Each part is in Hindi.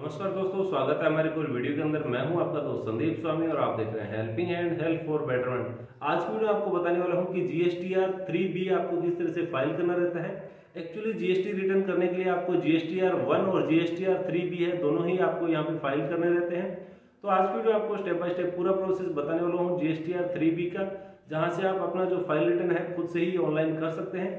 नमस्कार दोस्तों स्वागत है हमारे पूरे वीडियो के अंदर मैं हूं आपका दोस्त संदीप स्वामी और आप देख रहे हैं helping hand help for betterment आज की वीडियो आपको बताने वाला हूं कि जीएसटी आर थ्री बी आपको किस तरह से फाइल करना रहता है एक्चुअली जीएसटी रिटर्न करने के लिए आपको जीएसटी आर वन और आर थ्री बी है दोनों ही आपको यहाँ पे फाइल करने रहते हैं तो आज की वीडियो आपको स्टेप बाय स्टेप पूरा प्रोसेस बताने वाला हूँ जीएसटी आर थ्री बी का जहाँ से आप अपना जो फाइल रिटर्न है खुद से ही ऑनलाइन कर सकते हैं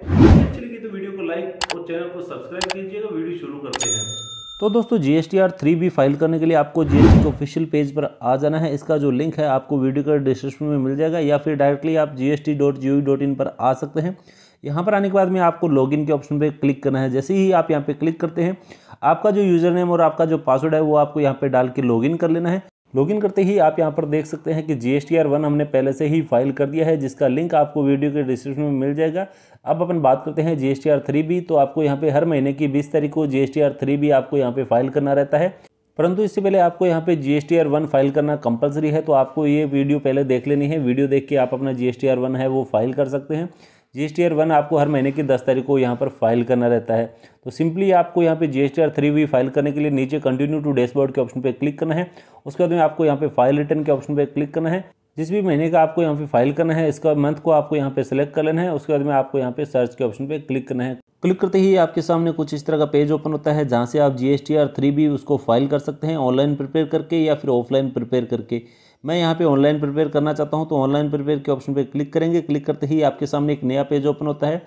एक्चुअली की तो वीडियो को लाइक और चैनल को सब्सक्राइब कीजिएगा वीडियो शुरू करते हैं तो दोस्तों G S T R three file करने के लिए आपको जी एस टी के ऑफिशियल पेज पर आ जाना है इसका जो लिंक है आपको वीडियो के डिस्क्रिप्शन में मिल जाएगा या फिर डायरेक्टली आप G S T dot G O dot in पर आ सकते हैं यहाँ पर आने के बाद में आपको लॉगिन के ऑप्शन पे क्लिक करना है जैसे ही आप यहाँ पे क्लिक करते हैं आपका जो यूज़र नेम और आपका जो पासवर्ड है वो आपको यहाँ पे डाल के लॉगिन कर लेना है लॉगिन करते ही आप यहां पर देख सकते हैं कि जी एस वन हमने पहले से ही फाइल कर दिया है जिसका लिंक आपको वीडियो के डिस्क्रिप्शन में मिल जाएगा अब अपन बात करते हैं जी एस थ्री भी तो आपको यहाँ पे हर महीने की बीस तारीख को जी एस थ्री भी आपको यहाँ पे फाइल करना रहता है परंतु इससे पहले आपको यहाँ पे जी एस वन फाइल करना कंपलसरी है तो आपको ये वीडियो पहले देख लेनी है वीडियो देख के आप अपना जी एस वन है वो फाइल कर सकते हैं जी एस वन आपको हर महीने की दस तारीख को यहाँ पर फाइल करना रहता है तो सिंपली आपको यहाँ पे जी एस थ्री भी फाइल करने के लिए नीचे कंटिन्यू टू डैशबोर्ड के ऑप्शन पे क्लिक करना है उसके बाद में आपको यहाँ पे फाइल रिटर्न के ऑप्शन पर क्लिक करना है जिस भी महीने का आपको यहाँ पे फाइल करना है इसका मंथ को आपको यहाँ पे सेलेक्ट कर लेना है उसके बाद में आपको यहाँ पे सर्च के ऑप्शन पे क्लिक करना है क्लिक करते ही आपके सामने कुछ इस तरह का पेज ओपन होता है जहाँ से आप G S T R three भी उसको फाइल कर सकते हैं ऑनलाइन प्रिपेयर करके या फिर ऑफलाइन प्रिपेयर करके मैं यहाँ पे ऑनलाइन प्रिपेयर करना चाहता हूँ तो ऑनलाइन प्रिपेयर के ऑप्शन पर क्लिक करेंगे क्लिक करते ही आपके सामने एक नया पेज ओपन होता है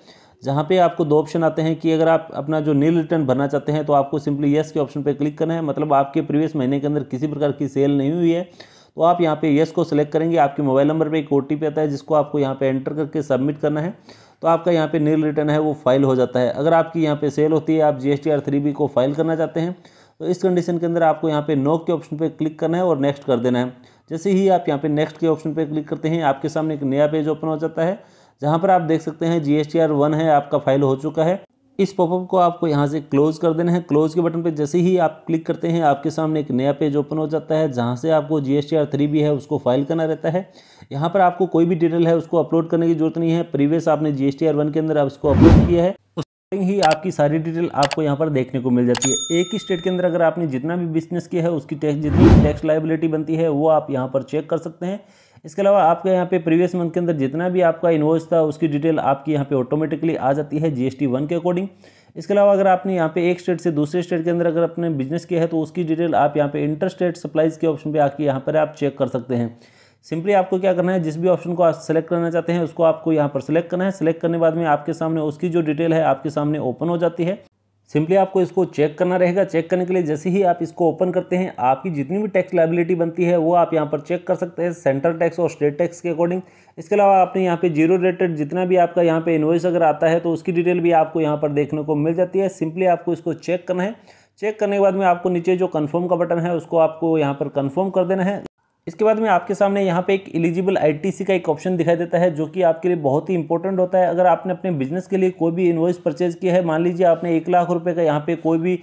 जहाँ पे आपको दो ऑप्शन आते हैं कि अगर आप अपना जो नील रिटर्न भरना चाहते हैं तो आपको सिंपली येस के ऑप्शन पर क्लिक करना है मतलब आपके प्रीवियस महीने के अंदर किसी प्रकार की सेल नहीं हुई है तो आप यहाँ पे येस को सिलेक्ट करेंगे आपके मोबाइल नंबर पर एक ओ आता है जिसको आपको यहाँ पर एंटर करके सबमिट करना है तो आपका यहाँ पे नील रिटर्न है वो फाइल हो जाता है अगर आपकी यहाँ पे सेल होती है आप जी एस थ्री बी को फाइल करना चाहते हैं तो इस कंडीशन के अंदर आपको यहाँ पे नो के ऑप्शन पे क्लिक करना है और नेक्स्ट कर देना है जैसे ही आप यहाँ पे नेक्स्ट के ऑप्शन पे क्लिक करते हैं आपके सामने एक नया पेज ओपन हो जाता है जहाँ पर आप देख सकते हैं G S T R one है आपका फाइल हो चुका है इस पॉपअप को आपको यहाँ से क्लोज़ कर देना है क्लोज़ के बटन पर जैसे ही आप क्लिक करते हैं आपके सामने एक नया पेज ओपन हो जाता है जहाँ से आपको जी एस थ्री भी है उसको फाइल करना रहता है यहाँ पर आपको कोई भी डिटेल है उसको अपलोड करने की जरूरत नहीं है प्रीवियस आपने जी एस वन के अंदर आप उसको अपलोड किया है ही आपकी सारी डिटेल आपको यहाँ पर देखने को मिल जाती है एक ही स्टेट के अंदर अगर आपने जितना भी बिजनेस किया है उसकी टैक्स जितनी टैक्स लाइबिलिटी बनती है वो आप यहाँ पर चेक कर सकते हैं इसके अलावा आपके यहाँ पे प्रीवियस मंथ के अंदर जितना भी आपका इन्वॉइस था उसकी डिटेल आपकी यहाँ पर ऑटोमेटिकली आ जाती है जीएसटी वन के अकॉर्डिंग इसके अलावा अगर आपने यहाँ पे एक स्टेट से दूसरे स्टेट के अंदर अगर आपने बिजनेस किया है तो उसकी डिटेल आप यहाँ पे इंटर स्टेट सप्लाइज के ऑप्शन पे आके यहाँ पर आप चेक कर सकते हैं सिंपली आपको क्या करना है जिस भी ऑप्शन को आप सेलेक्ट करना चाहते हैं उसको आपको यहाँ पर सेलेक्ट करना है सेलेक्ट करने बाद में आपके सामने उसकी जो डिटेल है आपके सामने ओपन हो जाती है सिंपली आपको इसको चेक करना रहेगा चेक करने के लिए जैसे ही आप इसको ओपन करते हैं आपकी जितनी भी टैक्स लाइबिलिटी बनती है वो आप यहाँ पर चेक कर सकते हैं सेंट्रल टैक्स और स्टेट टैक्स के अकॉर्डिंग इसके अलावा आपने यहाँ पे जीरो रिलेटेड जितना भी आपका यहाँ पे इन्वॉइस अगर आता है तो उसकी डिटेल भी आपको यहाँ पर देखने को मिल जाती है सिंपली आपको इसको चेक करना है चेक करने के बाद में आपको नीचे जो कन्फर्म का बटन है उसको आपको यहाँ पर कन्फर्म कर देना है इसके बाद में आपके सामने यहाँ पे एक एलिजिबल आईटीसी का एक ऑप्शन दिखाई देता है जो कि आपके लिए बहुत ही इंपॉर्टेंट होता है अगर आपने अपने बिजनेस के लिए कोई भी इन्वॉइस परचेज किया है मान लीजिए आपने एक लाख रुपये का यहाँ पे कोई भी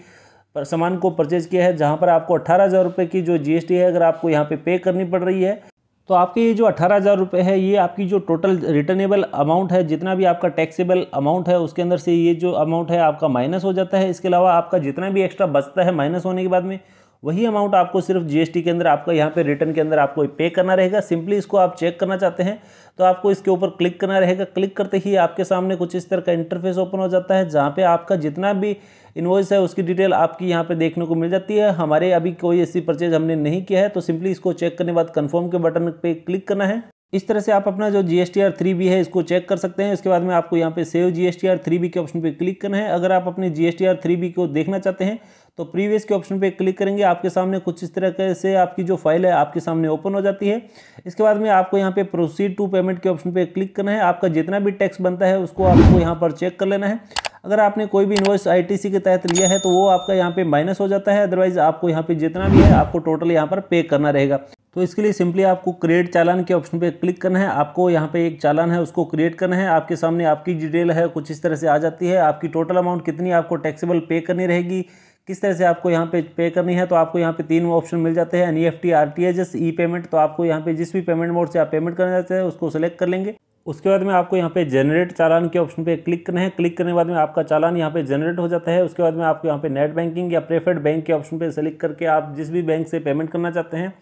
सामान को परचेज किया है जहाँ पर आपको अट्ठारह हज़ार रुपये की जो जी है अगर आपको यहाँ पे पे करनी पड़ रही है तो आपके ये जो अट्ठारह हज़ार रुपये है ये आपकी जो टोटल रिटर्नेबल अमाउंट है जितना भी आपका टैक्सेबल अमाउंट है उसके अंदर से ये जो अमाउंट है आपका माइनस हो जाता है इसके अलावा आपका जितना भी एक्स्ट्रा बचता है माइनस होने के बाद में वही अमाउंट आपको सिर्फ जीएसटी के अंदर आपका यहाँ पे रिटर्न के अंदर आपको पे करना रहेगा सिंपली इसको आप चेक करना चाहते हैं तो आपको इसके ऊपर क्लिक करना रहेगा क्लिक करते ही आपके सामने कुछ इस तरह का इंटरफेस ओपन हो जाता है जहाँ पे आपका जितना भी इन्वॉइस है उसकी डिटेल आपकी यहाँ पे देखने को मिल जाती है हमारे अभी कोई ऐसी परचेज हमने नहीं किया है तो सिंपली इसको चेक करने के बाद कन्फर्म के बटन पर क्लिक करना है इस तरह से आप अपना जो G S T R three B है इसको चेक कर सकते हैं इसके बाद में आपको यहाँ पे save G S T R three B के ऑप्शन पर क्लिक करना है अगर आप अपने G S T R three B को देखना चाहते हैं तो प्रीवियस के ऑप्शन पे क्लिक करेंगे आपके सामने कुछ इस तरह से आपकी जो फाइल है आपके सामने ओपन हो जाती है इसके बाद में आपको यहाँ पे प्रोसीड टू पेमेंट के ऑप्शन पे क्लिक करना है आपका जितना भी टैक्स बनता है उसको आपको यहाँ पर चेक कर लेना है अगर आपने कोई भी इन्वॉइस आईटीसी के तहत लिया है तो वो आपका यहाँ पे माइनस हो जाता है अदरवाइज़ आपको यहाँ पे जितना भी है आपको टोटल यहाँ पर पे करना रहेगा तो इसके लिए सिंपली आपको क्रिएट चालान के ऑप्शन पे क्लिक करना है आपको यहाँ पे एक चालान है उसको क्रिएट करना है आपके सामने आपकी डिटेल है कुछ इस तरह से आ जाती है आपकी टोटल अमाउंट कितनी आपको टैक्सेबल पे करनी रहेगी किस तरह से आपको यहाँ पे पे करनी है तो आपको यहाँ पे तीन ऑप्शन मिल जाते हैं N E F T R T H E payment तो आपको यहाँ पे जिस भी पेमेंट मोड से आप पेमेंट करना चाहते हैं उसको सेलेक्ट कर लेंगे उसके बाद में आपको यहाँ पे जनरेट चालान के ऑप्शन पे क्लिक करना है क्लिक करने के बाद में आपका चालान यहाँ पे जनरेट हो जाता है उसके बाद में आपको यहाँ पे नेट बैंकिंग या प्रेफर्ड बैंक के ऑप्शन पे सेलेक्ट करके आप जिस भी बैंक से पेमेंट करना चाहते हैं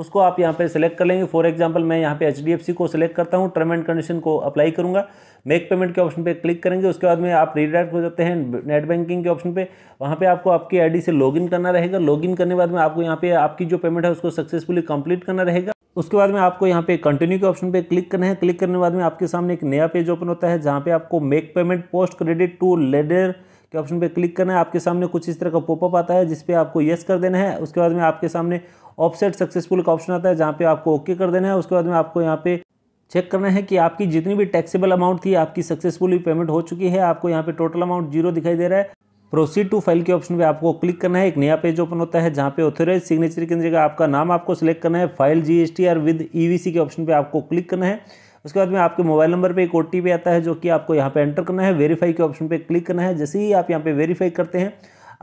उसको आप यहाँ पे सिलेक्ट कर लेंगे फॉर एग्जांपल मैं यहाँ पे एच को सिलेक्ट करता हूँ टर्म एंड कंडीशन को अप्लाई करूँगा मेक पेमेंट के ऑप्शन पे क्लिक करेंगे उसके बाद में आप रीडायरेक्ट हो जाते हैं नेट बैंकिंग के ऑप्शन पे वहाँ पे आपको आपकी आईडी से लॉगिन करना रहेगा लॉगिन करने के बाद में आपको यहाँ पे आपकी जो पेमेंट है उसको सक्सेसफुली कंप्लीट करना रहेगा उसके बाद में आपको यहाँ पे कंटिन्यू के ऑप्शन पे क्लिक करना है क्लिक करने के बाद में आपके सामने एक नया पेज ओपन होता है जहाँ पे आपको make payment post credit to ledger के ऑप्शन पर क्लिक करना है आपके सामने कुछ इस तरह का पॉपअप आता है जिसपे आपको येस कर देना है उसके बाद में आपके सामने ऑफसेट सक्सेसफुल का ऑप्शन आता है जहाँ पे आपको ओके कर देना है उसके बाद में आपको यहाँ पे चेक करना है कि आपकी जितनी भी टैक्सेबल अमाउंट थी आपकी सक्सेसफुली पेमेंट हो चुकी है आपको यहाँ पे टोटल अमाउंट जीरो दिखाई दे रहा है प्रोसीड टू फाइल के ऑप्शन पे आपको क्लिक करना है एक नया पेज ओपन होता है जहाँ पे ऑथोराइज सिग्नेचर की जगह आपका नाम आपको सिलेक्ट करना है file GST R with EVC के ऑप्शन पे आपको क्लिक करना है उसके बाद में आपके मोबाइल नंबर पर एक ओ आता है जो कि आपको यहाँ पर एंटर करना है वेरीफाई के ऑप्शन पर क्लिक करना है जैसे ही आप यहाँ पर वेरीफाई करते हैं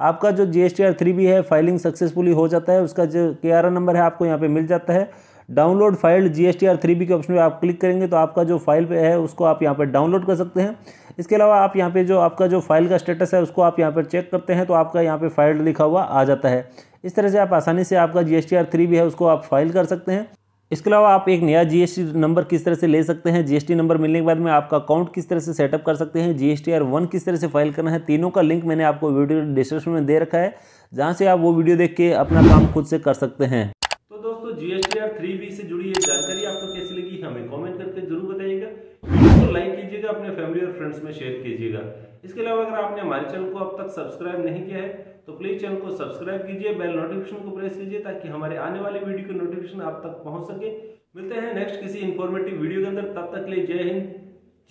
आपका जो G S T R three B है फाइलिंग सक्सेसफुली हो जाता है उसका जो के आर नंबर है आपको यहाँ पर मिल जाता है download file G S T R three B के ऑप्शन पे आप क्लिक करेंगे तो आपका जो फाइल पे है उसको आप यहाँ पर डाउनलोड कर सकते हैं इसके अलावा आप यहाँ पे जो आपका जो फाइल का स्टेटस है उसको आप यहाँ पर चेक करते हैं तो आपका यहाँ पे फाइल लिखा हुआ आ जाता है इस तरह से आप आसानी से आपका G S T R three B है उसको आप फाइल कर सकते हैं इसके अलावा आप एक नया जीएसटी नंबर किस तरह से ले सकते हैं जीएसटी नंबर मिलने के बाद में आपका अकाउंट किस तरह से सेटअप कर सकते हैं जीएसटी आर वन किस तरह से फाइल करना है तीनों का लिंक मैंने आपको वीडियो डिस्क्रिप्शन में दे रखा है जहां से आप वो वीडियो देख के अपना काम खुद से कर सकते हैं तो दोस्तों जीएसटी आर थ्री बी से जुड़ी जानकारी आपको कैसी लगी हमें कॉमेंट करके जरूर बताइएगा लाइक तो कीजिएगा अपने फैमिली और फ्रेंड्स में शेयर कीजिएगा इसके अलावा अगर आपने हमारे चैनल को अब तक सब्सक्राइब नहीं किया है तो प्लीज चैनल को सब्सक्राइब कीजिए बेल नोटिफिकेशन को प्रेस कीजिए ताकि हमारे आने वाले वीडियो की नोटिफिकेशन आप तक पहुंच सके मिलते हैं नेक्स्ट किसी इन्फॉर्मेटिव वीडियो के अंदर तब तक के लिए जय हिंद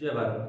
जय भारत